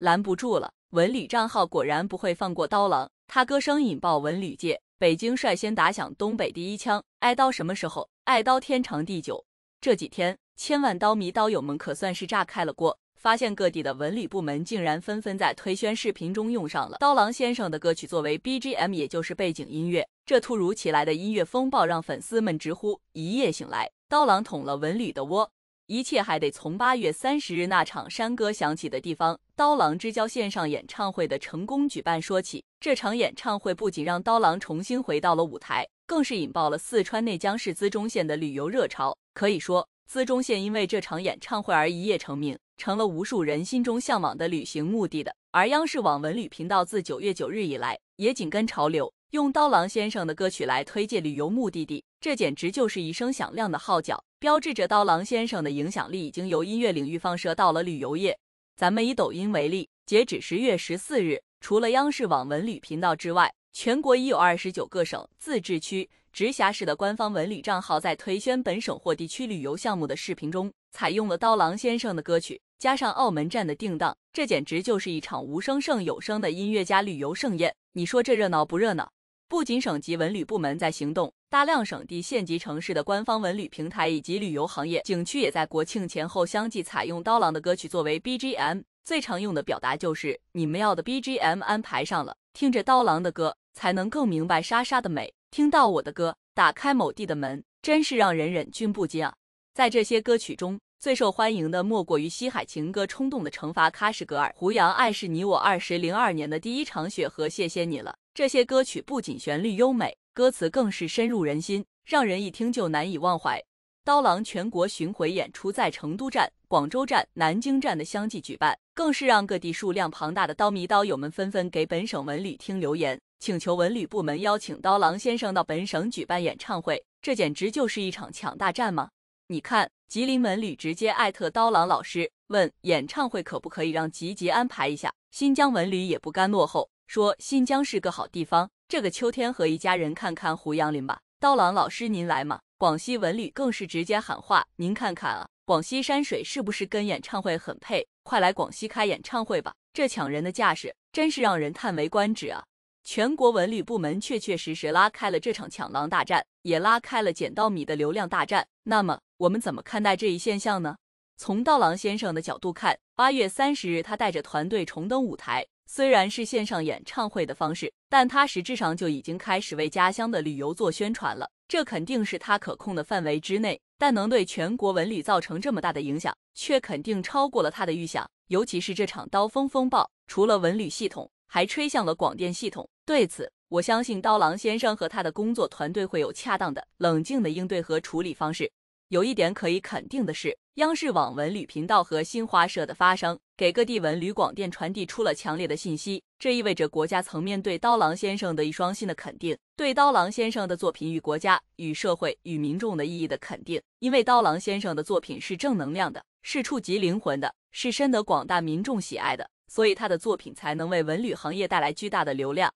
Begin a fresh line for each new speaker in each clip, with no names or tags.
拦不住了！文旅账号果然不会放过刀郎，他歌声引爆文旅界，北京率先打响东北第一枪。爱刀什么时候？爱刀天长地久。这几天，千万刀迷刀友们可算是炸开了锅，发现各地的文旅部门竟然纷纷在推宣视频中用上了刀郎先生的歌曲作为 BGM，也就是背景音乐。这突如其来的音乐风暴，让粉丝们直呼一夜醒来，刀郎捅了文旅的窝。一切还得从八月三十日那场山歌响起的地方——刀郎之交线上演唱会的成功举办说起。这场演唱会不仅让刀郎重新回到了舞台，更是引爆了四川内江市资中县的旅游热潮。可以说，资中县因为这场演唱会而一夜成名，成了无数人心中向往的旅行目的地。而央视网文旅频道自九月九日以来，也紧跟潮流，用刀郎先生的歌曲来推介旅游目的地，这简直就是一声响亮的号角。标志着刀郎先生的影响力已经由音乐领域放射到了旅游业。咱们以抖音为例，截止十月十四日，除了央视网文旅频道之外，全国已有二十九个省、自治区、直辖市的官方文旅账号在推宣本省或地区旅游项目的视频中采用了刀郎先生的歌曲，加上澳门站的定档，这简直就是一场无声胜有声的音乐家旅游盛宴。你说这热闹不热闹？不仅省级文旅部门在行动，大量省地县级城市的官方文旅平台以及旅游行业景区也在国庆前后相继采用刀郎的歌曲作为 BGM。最常用的表达就是“你们要的 BGM 安排上了”。听着刀郎的歌，才能更明白莎莎的美。听到我的歌，打开某地的门，真是让人忍俊不禁啊！在这些歌曲中，最受欢迎的莫过于《西海情歌》《冲动的惩罚》《喀什格尔》《胡杨爱是你我》《二十零二年的第一场雪》和《谢谢你了》。这些歌曲不仅旋律优美，歌词更是深入人心，让人一听就难以忘怀。刀郎全国巡回演出在成都站、广州站、南京站的相继举办，更是让各地数量庞大的刀迷刀友们纷纷给本省文旅厅留言，请求文旅部门邀请刀郎先生到本省举办演唱会。这简直就是一场抢大战吗？你看。吉林文旅直接艾特刀郎老师，问演唱会可不可以让吉吉安排一下？新疆文旅也不甘落后，说新疆是个好地方，这个秋天和一家人看看胡杨林吧。刀郎老师您来吗？广西文旅更是直接喊话，您看看啊，广西山水是不是跟演唱会很配？快来广西开演唱会吧！这抢人的架势，真是让人叹为观止啊！全国文旅部门确确实实拉开了这场抢狼大战，也拉开了捡到米的流量大战。那么我们怎么看待这一现象呢？从道郎先生的角度看，八月三十日他带着团队重登舞台，虽然是线上演唱会的方式，但他实质上就已经开始为家乡的旅游做宣传了。这肯定是他可控的范围之内，但能对全国文旅造成这么大的影响，却肯定超过了他的预想。尤其是这场刀锋风暴，除了文旅系统，还吹向了广电系统。对此，我相信刀郎先生和他的工作团队会有恰当的、冷静的应对和处理方式。有一点可以肯定的是，央视网文旅频道和新华社的发声，给各地文旅广电传递出了强烈的信息。这意味着国家层面对刀郎先生的一双新的肯定，对刀郎先生的作品与国家、与社会、与民众的意义的肯定。因为刀郎先生的作品是正能量的，是触及灵魂的，是深得广大民众喜爱的，所以他的作品才能为文旅行业带来巨大的流量。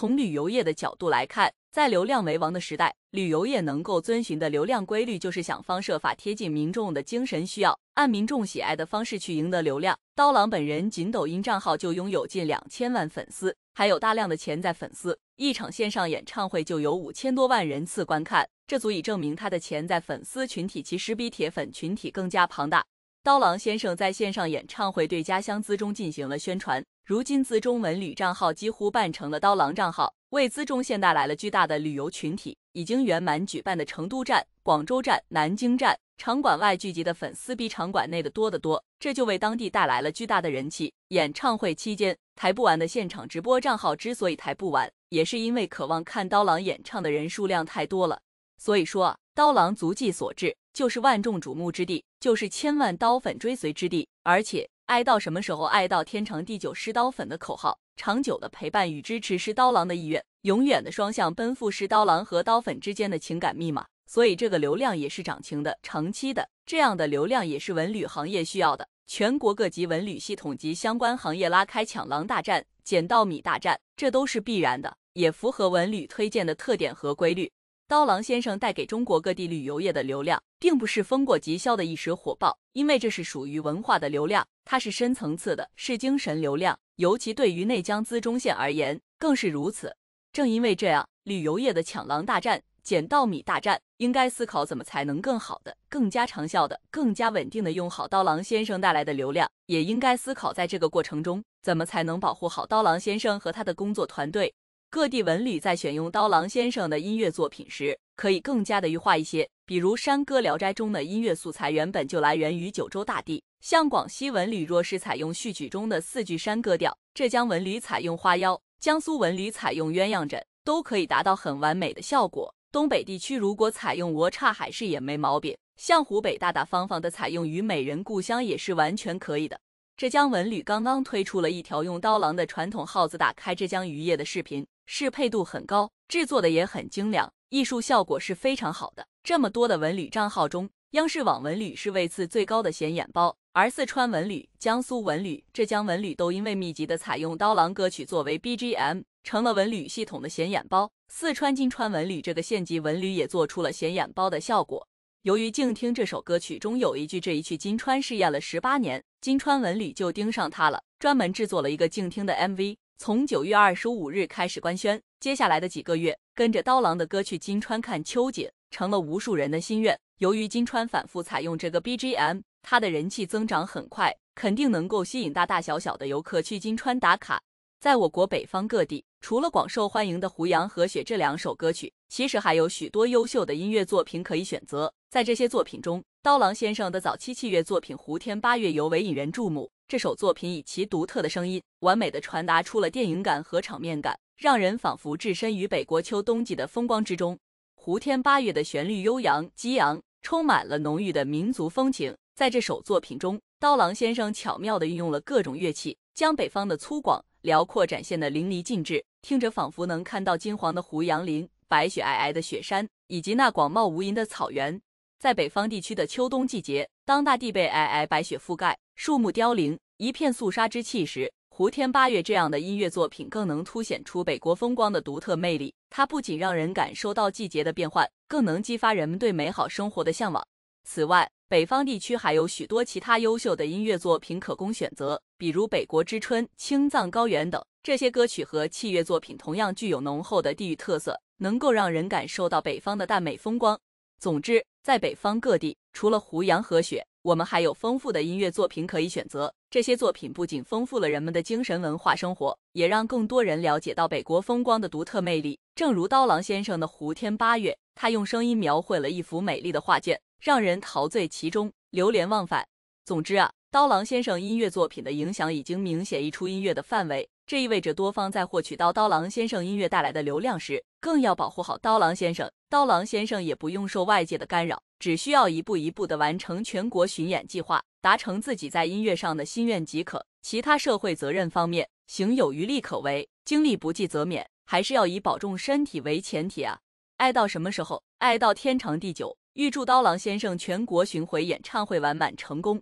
从旅游业的角度来看，在流量为王的时代，旅游业能够遵循的流量规律就是想方设法贴近民众的精神需要，按民众喜爱的方式去赢得流量。刀郎本人仅抖音账号就拥有近两千万粉丝，还有大量的潜在粉丝。一场线上演唱会就有五千多万人次观看，这足以证明他的潜在粉丝群体其实比铁粉群体更加庞大。刀郎先生在线上演唱会对家乡资中进行了宣传，如今资中文旅账号几乎办成了刀郎账号，为资中县带来了巨大的旅游群体。已经圆满举办的成都站、广州站、南京站，场馆外聚集的粉丝比场馆内的多得多，这就为当地带来了巨大的人气。演唱会期间，台不完的现场直播账号之所以台不完，也是因为渴望看刀郎演唱的人数量太多了。所以说。刀郎足迹所至，就是万众瞩目之地，就是千万刀粉追随之地。而且爱到什么时候，爱到天长地久。是刀粉的口号，长久的陪伴与支持是刀郎的意愿，永远的双向奔赴是刀郎和刀粉之间的情感密码。所以这个流量也是涨情的、长期的。这样的流量也是文旅行业需要的。全国各级文旅系统及相关行业拉开抢狼大战、捡稻米大战，这都是必然的，也符合文旅推荐的特点和规律。刀郎先生带给中国各地旅游业的流量，并不是风过即消的一时火爆，因为这是属于文化的流量，它是深层次的，是精神流量。尤其对于内江资中县而言，更是如此。正因为这样，旅游业的抢狼大战、捡稻米大战，应该思考怎么才能更好的、更加长效的、更加稳定的用好刀郎先生带来的流量，也应该思考在这个过程中，怎么才能保护好刀郎先生和他的工作团队。各地文旅在选用刀郎先生的音乐作品时，可以更加的优化一些。比如山歌聊斋中的音乐素材，原本就来源于九州大地。像广西文旅若是采用序曲中的四句山歌调，浙江文旅采用花腰，江苏文旅采用鸳鸯枕，都可以达到很完美的效果。东北地区如果采用罗刹海市也没毛病。像湖北大大方方的采用虞美人故乡也是完全可以的。浙江文旅刚刚推出了一条用刀郎的传统号子打开浙江渔业的视频。适配度很高，制作的也很精良，艺术效果是非常好的。这么多的文旅账号中，央视网文旅是位次最高的显眼包，而四川文旅、江苏文旅、浙江文旅都因为密集的采用刀郎歌曲作为 BGM，成了文旅系统的显眼包。四川金川文旅这个县级文旅也做出了显眼包的效果。由于《静听》这首歌曲中有一句“这一去金川试验了十八年”，金川文旅就盯上它了，专门制作了一个《静听》的 MV。从九月二十五日开始官宣，接下来的几个月，跟着刀郎的歌去金川看秋景，成了无数人的心愿。由于金川反复采用这个 BGM，它的人气增长很快，肯定能够吸引大大小小的游客去金川打卡。在我国北方各地，除了广受欢迎的《胡杨》和《雪》这两首歌曲，其实还有许多优秀的音乐作品可以选择。在这些作品中，刀郎先生的早期器乐作品《胡天八月》尤为引人注目。这首作品以其独特的声音，完美的传达出了电影感和场面感，让人仿佛置身于北国秋冬季的风光之中。《胡天八月》的旋律悠扬激昂，充满了浓郁的民族风情。在这首作品中，刀郎先生巧妙地运用了各种乐器，将北方的粗犷辽阔展现的淋漓尽致，听着仿佛能看到金黄的胡杨林、白雪皑皑的雪山，以及那广袤无垠的草原。在北方地区的秋冬季节，当大地被皑皑白雪覆盖，树木凋零，一片肃杀之气时，《胡天八月》这样的音乐作品更能凸显出北国风光的独特魅力。它不仅让人感受到季节的变换，更能激发人们对美好生活的向往。此外，北方地区还有许多其他优秀的音乐作品可供选择，比如《北国之春》《青藏高原》等。这些歌曲和器乐作品同样具有浓厚的地域特色，能够让人感受到北方的大美风光。总之，在北方各地，除了胡杨和雪，我们还有丰富的音乐作品可以选择。这些作品不仅丰富了人们的精神文化生活，也让更多人了解到北国风光的独特魅力。正如刀郎先生的《胡天八月》，他用声音描绘了一幅美丽的画卷，让人陶醉其中，流连忘返。总之啊，刀郎先生音乐作品的影响已经明显溢出音乐的范围，这意味着多方在获取到刀郎先生音乐带来的流量时，更要保护好刀郎先生。刀郎先生也不用受外界的干扰，只需要一步一步的完成全国巡演计划，达成自己在音乐上的心愿即可。其他社会责任方面，行有余力可为，精力不济则免，还是要以保重身体为前提啊！爱到什么时候？爱到天长地久。预祝刀郎先生全国巡回演唱会完满成功！